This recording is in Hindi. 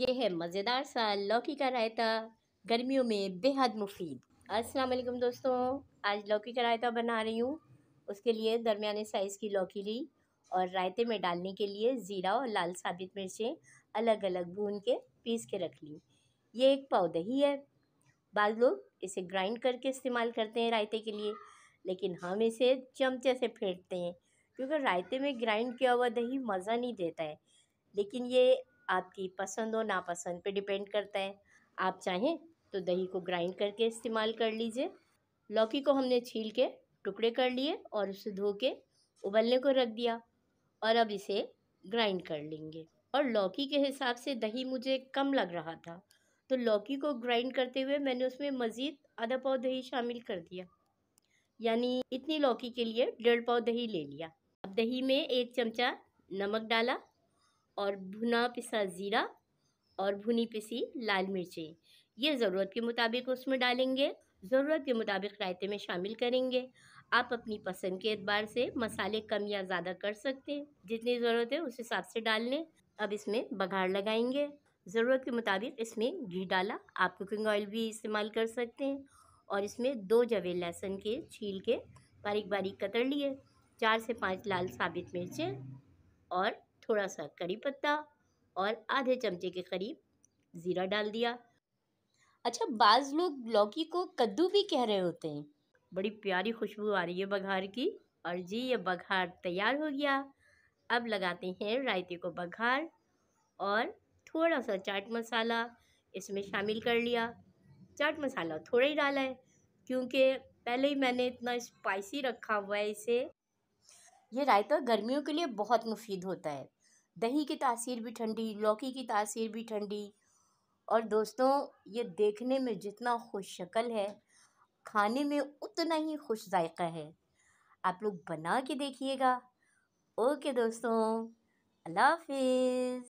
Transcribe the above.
ये है मज़ेदार सा लौकी का रायता गर्मियों में बेहद मुफीद अस्सलाम वालेकुम दोस्तों आज लौकी का रायता बना रही हूँ उसके लिए दरमियाने साइज़ की लौकी ली और रायते में डालने के लिए ज़ीरा और लाल साबित मिर्चें अलग अलग भून के पीस के रख ली ये एक पाव दही है बाद लोग इसे ग्राइंड करके इस्तेमाल करते हैं रायते के लिए लेकिन हम इसे चमचे से फेंटते हैं क्योंकि रायते में ग्राइंड किया हुआ दही मज़ा नहीं देता है लेकिन ये आपकी पसंद और नापसंद पे डिपेंड करता है आप चाहें तो दही को ग्राइंड करके इस्तेमाल कर लीजिए लौकी को हमने छील के टुकड़े कर लिए और उसे धो के उबलने को रख दिया और अब इसे ग्राइंड कर लेंगे और लौकी के हिसाब से दही मुझे कम लग रहा था तो लौकी को ग्राइंड करते हुए मैंने उसमें मज़ीद आधा पाव दही शामिल कर दिया यानी इतनी लौकी के लिए डेढ़ पाव दही ले लिया अब दही में एक चमचा नमक डाला और भुना पिसा ज़ीरा और भुनी पिसी लाल मिर्चें ये ज़रूरत के मुताबिक उसमें डालेंगे ज़रूरत के मुताबिक रायते में शामिल करेंगे आप अपनी पसंद के अतबार से मसाले कम या ज़्यादा कर सकते हैं जितनी ज़रूरत है उस हिसाब से डाल लें अब इसमें बघाड़ लगाएंगे ज़रूरत के मुताबिक इसमें घी डाला आप कुकिंग ऑयल भी इस्तेमाल कर सकते हैं और इसमें दो जवे लहसुन के छील के बारीक बारीक कतर लिए चार से पाँच लाल साबित मिर्चें और थोड़ा सा करी पत्ता और आधे चमचे के करीब ज़ीरा डाल दिया अच्छा बाज़ लोग लौकी को कद्दू भी कह रहे होते हैं बड़ी प्यारी खुशबू आ रही है बघार की और जी ये बघार तैयार हो गया अब लगाते हैं रायते को बघार और थोड़ा सा चाट मसाला इसमें शामिल कर लिया चाट मसाला थोड़ा ही डाला है क्योंकि पहले ही मैंने इतना स्पाइसी रखा हुआ है इसे ये रायता गर्मियों के लिए बहुत मुफीद होता है दही की तासीर भी ठंडी लौकी की तासीर भी ठंडी और दोस्तों ये देखने में जितना खुश शक्ल है खाने में उतना ही खुश जायका है आप लोग बना के देखिएगा ओके दोस्तों अल्लाह हाफिज़